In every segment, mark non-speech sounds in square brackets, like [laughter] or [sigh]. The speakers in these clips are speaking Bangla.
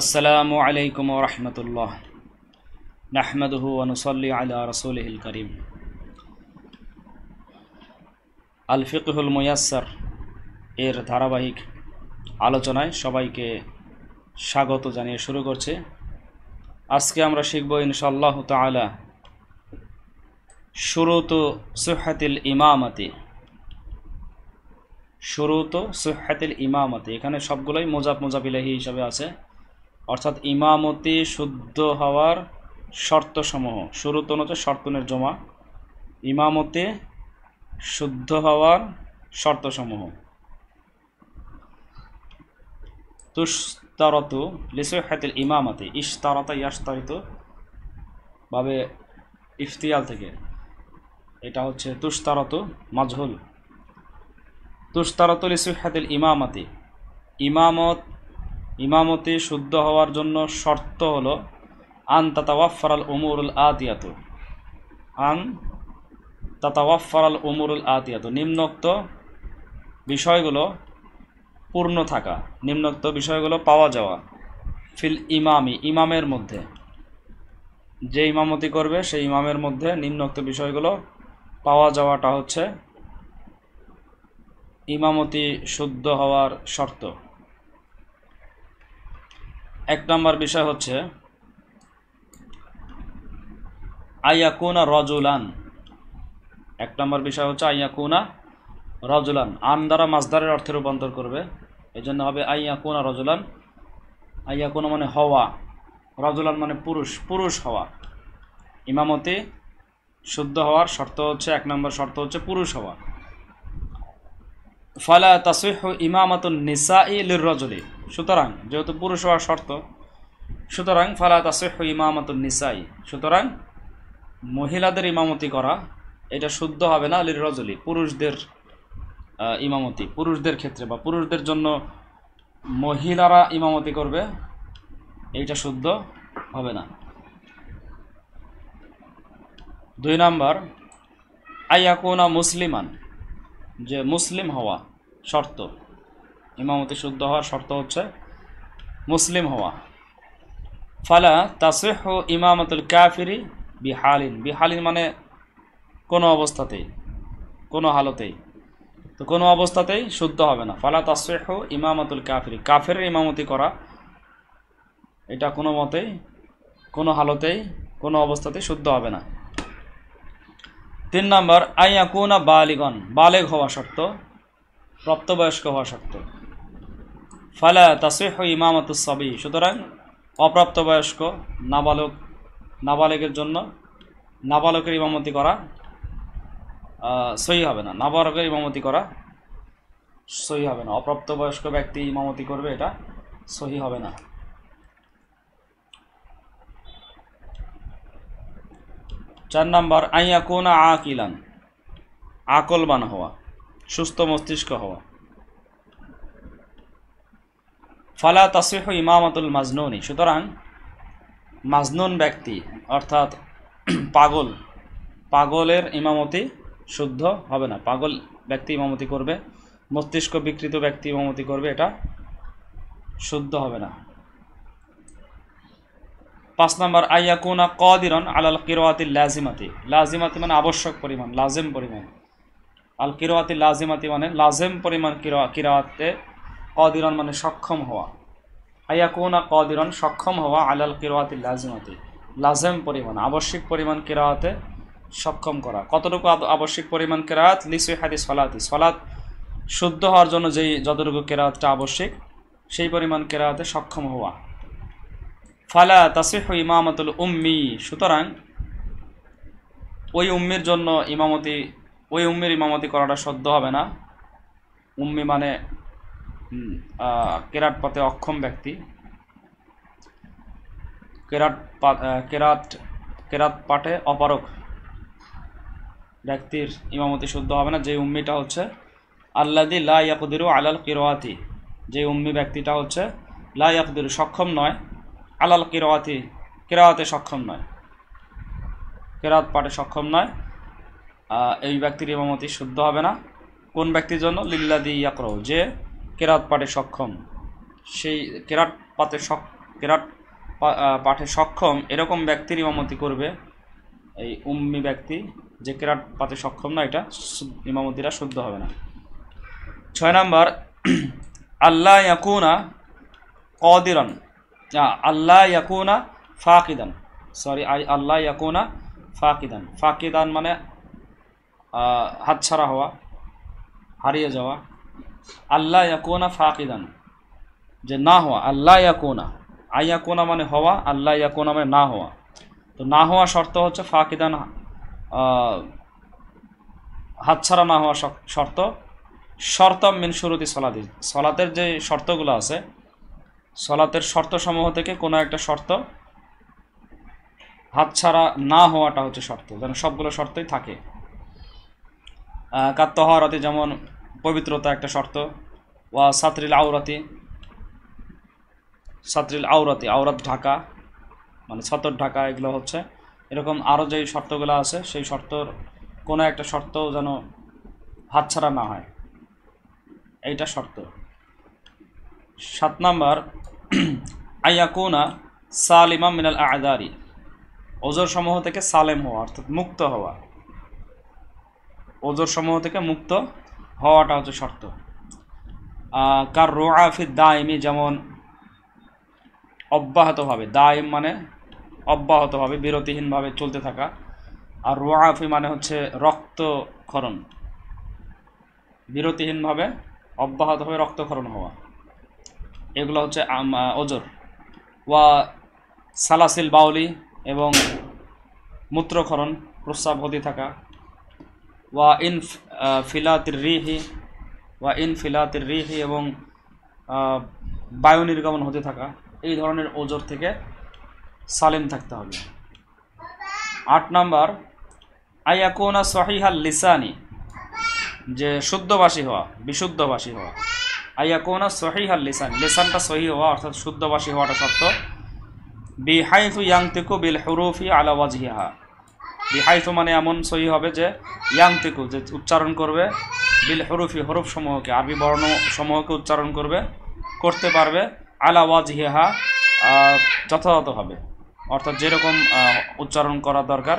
আসসালামু আলাইকুম রহমতুল্লাহ নাহমদহু অনুসল্লি আলা রসুল করিম আল ফিকহুল মুয়াসর এর ধারাবাহিক আলোচনায় সবাইকে স্বাগত জানিয়ে শুরু করছে আজকে আমরা শিখব ইনশাল্লাহ তালা শুরুত সুহাতিল ইমামতি শুরুত সুহাতিল ইমামতি এখানে সবগুলোই মোজাব মোজাবিলাহি হিসাবে আছে অর্থাৎ ইমামতি শুদ্ধ হওয়ার শর্তসমূহ শুরুতন হচ্ছে শর্তনের জমা ইমামতি শুদ্ধ হওয়ার শর্তসমূহ তুস্তারত লিসুহাতিল ইমামতি ইস্তারতা ইয়াস্তারিত ভাবে ইফতিয়াল থেকে এটা হচ্ছে তুস্তারত মাজহুল তুস্তারত লিসুহাতিল ইমামতি ইমামত ইমামতি শুদ্ধ হওয়ার জন্য শর্ত হল আন তাতাওয়াফারাল উমরুল আতিয়াত আন তাতাওয়াফারাল উমরুল আতিয়াত নিম্নোক্ত বিষয়গুলো পূর্ণ থাকা নিম্নোক্ত বিষয়গুলো পাওয়া যাওয়া ফিল ইমামি ইমামের মধ্যে যে ইমামতি করবে সেই ইমামের মধ্যে নিম্নোক্ত বিষয়গুলো পাওয়া যাওয়াটা হচ্ছে ইমামতি শুদ্ধ হওয়ার শর্ত এক নম্বর বিষয় হচ্ছে আইয়াকুনা রজুলান এক নম্বর বিষয় হচ্ছে আইয়াকুনা রজুলান আন দ্বারা মাসদারের অর্থে রূপান্তর করবে এই জন্য হবে আইয়াকুনা রজুলান আইয়াকুনা মানে হওয়া রজুলান মানে পুরুষ পুরুষ হওয়া ইমামতি শুদ্ধ হওয়ার শর্ত হচ্ছে এক নম্বর শর্ত হচ্ছে পুরুষ হওয়া ফলা তাসিহ ইমামাতুন নিসাই লির রজলি সুতরাং যেহেতু পুরুষ হওয়ার শর্ত সুতরাং ফালা তাসিহ ইমামাতুন নিসাই সুতরাং মহিলাদের ইমামতি করা এটা শুদ্ধ হবে না লির রজলি পুরুষদের ইমামতি পুরুষদের ক্ষেত্রে বা পুরুষদের জন্য মহিলারা ইমামতি করবে এইটা শুদ্ধ হবে না দুই নাম্বার আইয়াকুনা মুসলিমান যে মুসলিম হওয়া শর্ত ইমামতি শুদ্ধ হওয়ার শর্ত হচ্ছে মুসলিম হওয়া ফালা তাসেহ ইমামতুল কাফিরি বিহালিন বিহালিন মানে কোনো অবস্থাতেই কোনো হালতেই তো কোনো অবস্থাতেই শুদ্ধ হবে না ফালা তাসেহ ইমামতুল কাফিরি কাফের ইমামতি করা এটা কোনো মতেই কোনো হালতেই কোনো অবস্থাতেই শুদ্ধ হবে না তিন নম্বর আইয়াকুনা বালিগন বালেগ হওয়া শর্ত প্রাপ্তবয়স্ক হওয়া শর্ত ফালা ইমামত ইমামতুসবি সুতরাং অপ্রাপ্তবয়স্ক নাবালক নাবালকের জন্য নাবালকের ইমামতি করা সই হবে না নাবালকের ইমামতি করা সই হবে না অপ্রাপ্তবয়স্ক ব্যক্তি ইমামতি করবে এটা সহি হবে না চার নম্বর আইয়া কোনা আকিলান আকলবান হওয়া সুস্থ মস্তিষ্ক হওয়া ফালা তাসিফ ইমামতুল মাজনুনি সুতরাং মাজনুন ব্যক্তি অর্থাৎ পাগল পাগলের ইমামতি শুদ্ধ হবে না পাগল ব্যক্তি ইমামতি করবে মস্তিষ্ক বিকৃত ব্যক্তি ইমামতি করবে এটা শুদ্ধ হবে না পাঁচ নম্বর আইয়াকুনা কদিরন আলাল কিরোয়াতি লাজিমাতি লাজিমাতি মানে আবশ্যক পরিমাণ লাজেম পরিমাণ আল কিরোয়াতি লাজিমাতি মানে লাজেম পরিমাণ কিরাতে কদিরন মানে সক্ষম হওয়া আইয়াকুনা কদিরন সক্ষম হওয়া আলাল কিরোয়াতি লাজিমাতি লাজেম পরিমাণ আবশ্যিক পরিমাণ কিরাতে সক্ষম করা কতটুকু আবশ্যিক পরিমাণ কেরাত লিসুই হাদি সলাতি সলাত শুদ্ধ হওয়ার জন্য যেই যতটুকু কেরাতটা আবশ্যিক সেই পরিমাণ কেরাতে সক্ষম হওয়া ফালা তাসিহ ইমামতুল উম্মি সুতরাং ওই উম্মির জন্য ইমামতি ওই উম্মির ইমামতি করাটা সদ্য হবে না উম্মি মানে কেরাট পথে অক্ষম ব্যক্তি কেরাট কেরাত কেরাত পাটে অপারক ব্যক্তির ইমামতি শুদ্ধ হবে না যে উম্মিটা হচ্ছে আল্লাদি লা ইয়াকুদিরু আলাল কিরোয়াতি যে উম্মি ব্যক্তিটা হচ্ছে লা ইয়াকুদিরু সক্ষম নয় আলাল কিরাতে কেরাওয়াতে সক্ষম নয় কেরাত পাঠে সক্ষম নয় এই ব্যক্তির ইমামতি শুদ্ধ হবে না কোন ব্যক্তির জন্য লিল্লাদি ইয়াকর যে কেরাত পাঠে সক্ষম সেই কেরাট পাতে কেরাট পাঠে সক্ষম এরকম ব্যক্তির ইমামতি করবে এই উম্মি ব্যক্তি যে কেরাট পাতে সক্ষম না এটা ইমামতিরা শুদ্ধ হবে না ছয় নাম্বার [clears throat] আল্লাহ ইয়াকুনা কদিরন আল্লাহ ইয়াকুনা ফাকিদান সরি আই আল্লাহ ইয়াকুনা ফাকিদান ফাকিদান মানে হাতছাড়া হওয়া হারিয়ে যাওয়া আল্লাহ ইয়াকুনা ফাকিদান যে না হওয়া আল্লাহ ইয়াকুনা আইয়াকুনা মানে হওয়া আল্লাহ ইয়াকুনা মানে না হওয়া তো না হওয়া শর্ত হচ্ছে ফাকিদান হাতছাড়া না হওয়া শর্ত শর্ত মিন শুরুতি সলাদি সলাতের যে শর্তগুলো আছে সলাতের শর্ত সমূহ থেকে কোনো একটা শর্ত হাতছাড়া না হওয়াটা হচ্ছে শর্ত যেন সবগুলো শর্তই থাকে কাত্তহারাতে যেমন পবিত্রতা একটা শর্ত ওয়া সাতরিল আওরাতি সাতরিল আওরাতি আওরাত ঢাকা মানে ছাতর ঢাকা এগুলো হচ্ছে এরকম আরও যেই শর্তগুলো আছে সেই শর্তর কোনো একটা শর্ত যেন হাতছাড়া না হয় এইটা শর্ত সাত নাম্বার আয়াকুনা সালিমা মিনাল আদারি ওজোর সমূহ থেকে সালেম হওয়া অর্থাৎ মুক্ত হওয়া ওজোর সমূহ থেকে মুক্ত হওয়াটা হচ্ছে শর্ত কার রোয়াফি দায়মি যেমন অব্যাহতভাবে দায়েম মানে অব্যাহতভাবে বিরতিহীনভাবে চলতে থাকা আর রোয়াফি মানে হচ্ছে রক্তক্ষরণ বিরতিহীনভাবে অব্যাহতভাবে রক্তক্ষরণ হওয়া এগুলো হচ্ছে অজর ওয়া সালাসিল বাউলি এবং মূত্রক্ষরণ প্রস্রাব হতে থাকা ওয়া ইন ফিলাতির রিহি ওয়া ইন ফিলাতির রিহি এবং বায়ু নির্গমন হতে থাকা এই ধরনের ওজোর থেকে সালেম থাকতে হবে আট নাম্বার আয়াকোনা সহিহাল লিসানি যে শুদ্ধবাসী হওয়া বিশুদ্ধবাসী হওয়া আইয়াকোনা সহি হাল লেসান লেসানটা সহি হওয়া অর্থাৎ শুদ্ধবাসী হওয়াটা শর্ত বিহাইফু ইয়াংতেকু বিল হরুফি আলাওয়াজহিহা বিহাইফু মানে এমন সহি হবে যে ইয়াংতেকু যে উচ্চারণ করবে বিল হরুফি হরুফ সমূহকে আরবি বর্ণ সমূহকে উচ্চারণ করবে করতে পারবে আলাওয়াজহিহা যথাযথভাবে অর্থাৎ যেরকম উচ্চারণ করা দরকার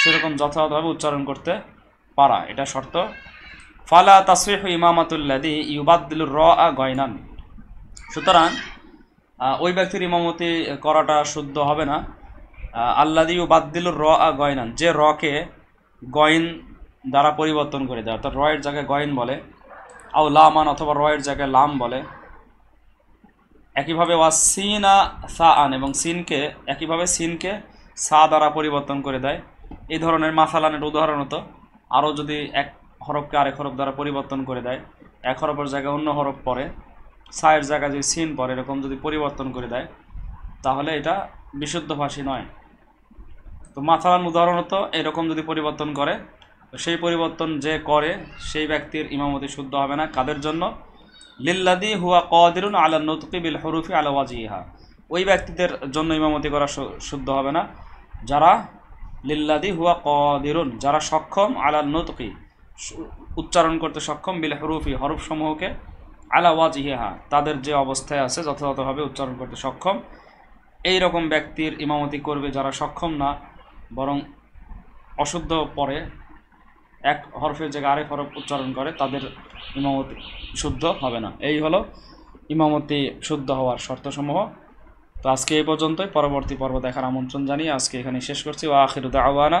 সেরকম যথাযথভাবে উচ্চারণ করতে পারা এটা শর্ত ফালা তাসরিহ ইমামাতুল্লাদি ইউবাদুল র আ গয়নান সুতরাং ওই ব্যক্তির ইমামতি করাটা শুদ্ধ হবে না আল্লাদি ইউবাদুল র আ গয়নান যে রকে গয়ন দ্বারা পরিবর্তন করে দেয় অর্থাৎ রয়ের জায়গায় গয়ন বলে আও লামান অথবা রয়ের জায়গায় লাম বলে একইভাবে ওয়া আ সা আন এবং সিনকে একইভাবে সিনকে সা দ্বারা পরিবর্তন করে দেয় এই ধরনের মাসালানের উদাহরণত আরও যদি এক হরফকে আরেক হরফ দ্বারা পরিবর্তন করে দেয় এক হরফের জায়গায় অন্য হরফ পরে সায়ের জায়গায় যদি সিন পরে এরকম যদি পরিবর্তন করে দেয় তাহলে এটা বিশুদ্ধ ভাষী নয় তো মাথালান উদাহরণত এরকম যদি পরিবর্তন করে সেই পরিবর্তন যে করে সেই ব্যক্তির ইমামতি শুদ্ধ হবে না কাদের জন্য লিল্লাদি হুয়া কদিরুন আলা নতুকি বিল হরুফি আলা ওয়াজিহা ওই ব্যক্তিদের জন্য ইমামতি করা শুদ্ধ হবে না যারা লিল্লাদি হুয়া কদিরুন যারা সক্ষম আলা নতুকি উচ্চারণ করতে সক্ষম বিল হরুফি হরফ সমূহকে আলা ওয়াজ ইহা তাদের যে অবস্থায় আছে যথাযথভাবে উচ্চারণ করতে সক্ষম এই রকম ব্যক্তির ইমামতি করবে যারা সক্ষম না বরং অশুদ্ধ পরে এক হরফের জায়গায় আরেক হরফ উচ্চারণ করে তাদের ইমামতি শুদ্ধ হবে না এই হলো ইমামতি শুদ্ধ হওয়ার শর্তসমূহ তো আজকে এই পর্যন্তই পরবর্তী পর্ব দেখার আমন্ত্রণ জানিয়ে আজকে এখানে শেষ করছি ও আখির দাওয়ানা